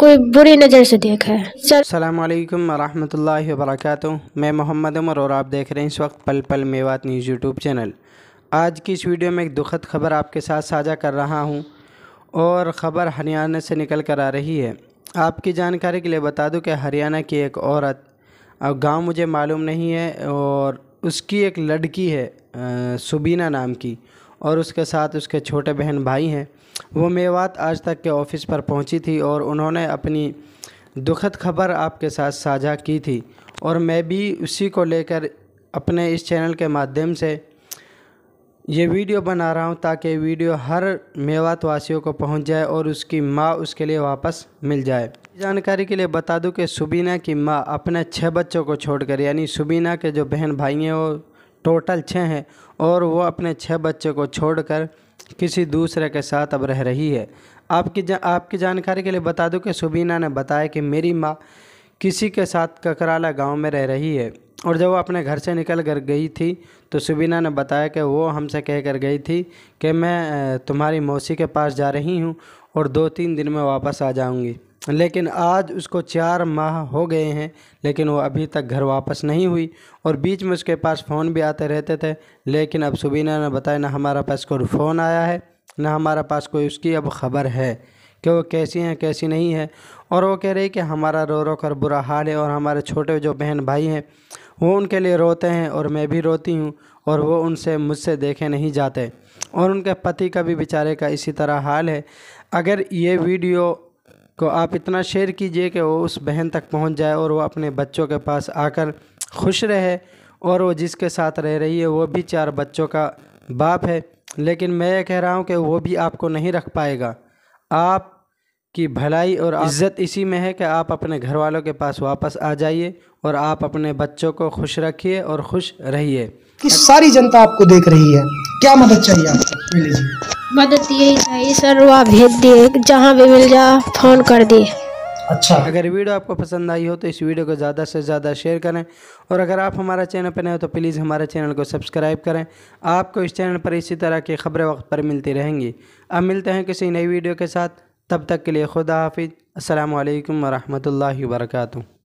कोई बुरी नज़र से देखा है सलाम वरहमल वर्क मैं मोहम्मद उमर और आप देख रहे हैं इस वक्त पल पल मेवात न्यूज़ यूट्यूब चैनल आज की इस वीडियो में एक दुखद खबर आपके साथ साझा कर रहा हूँ और ख़बर हरियाणा से निकल कर आ रही है आपकी जानकारी के लिए बता दूं कि हरियाणा की एक औरत अब गांव मुझे मालूम नहीं है और उसकी एक लड़की है सुबीना नाम की और उसके साथ उसके छोटे बहन भाई हैं वो मेवात आज तक के ऑफिस पर पहुंची थी और उन्होंने अपनी दुखद खबर आपके साथ साझा की थी और मैं भी उसी को लेकर अपने इस चैनल के माध्यम से ये वीडियो बना रहा हूँ ताकि वीडियो हर मेवात वासियों को पहुँच जाए और उसकी माँ उसके लिए वापस मिल जाए जानकारी के लिए बता दूं कि सुबीना की माँ अपने छः बच्चों को छोड़कर यानी सुबीना के जो बहन भाई हैं वो टोटल छः हैं और वो अपने छः बच्चे को छोड़कर किसी दूसरे के साथ अब रह रही है आपकी जा, आपकी जानकारी के लिए बता दूं कि सुबीना ने बताया कि मेरी माँ किसी के साथ ककराला गांव में रह रही है और जब वो अपने घर से निकल कर गई थी तो सुबीना ने बताया कि वो हमसे कह कर गई थी कि मैं तुम्हारी मौसी के पास जा रही हूँ और दो तीन दिन में वापस आ जाऊँगी लेकिन आज उसको चार माह हो गए हैं लेकिन वो अभी तक घर वापस नहीं हुई और बीच में उसके पास फ़ोन भी आते रहते थे लेकिन अब सुबीना ने बताया ना हमारा पास कोई फ़ोन आया है ना हमारा पास कोई उसकी अब ख़बर है कि वो कैसी हैं कैसी नहीं है और वो कह रही कि हमारा रो रो कर बुरा हाल है और हमारे छोटे जो बहन भाई हैं वो उनके लिए रोते हैं और मैं भी रोती हूँ और वो उनसे मुझसे देखे नहीं जाते और उनके पति का भी बेचारे का इसी तरह हाल है अगर ये वीडियो को आप इतना शेयर कीजिए कि वो उस बहन तक पहुंच जाए और वो अपने बच्चों के पास आकर खुश रहे और वो जिसके साथ रह रही है वो भी चार बच्चों का बाप है लेकिन मैं ये कह रहा हूँ कि वो भी आपको नहीं रख पाएगा आप कि भलाई और इज़्ज़त इसी में है कि आप अपने घर वालों के पास वापस आ जाइए और आप अपने बच्चों को खुश रखिए और खुश रहिए कि सारी जनता आपको देख रही है क्या मदद चाहिए आपको मदद यही चाहिए सर वह भेज दिए जहाँ भी मिल जा फोन कर दिए अच्छा अगर वीडियो आपको पसंद आई हो तो इस वीडियो को ज़्यादा से ज़्यादा शेयर करें और अगर आप हमारा चैनल पर नए हो तो प्लीज़ हमारे चैनल को सब्सक्राइब करें आपको इस चैनल पर इसी तरह की खबरें वक्त पर मिलती रहेंगी अब मिलते हैं किसी नई वीडियो के साथ तब तक के लिए खुदा हाफिज़ अल्लाम वरहमल वर्का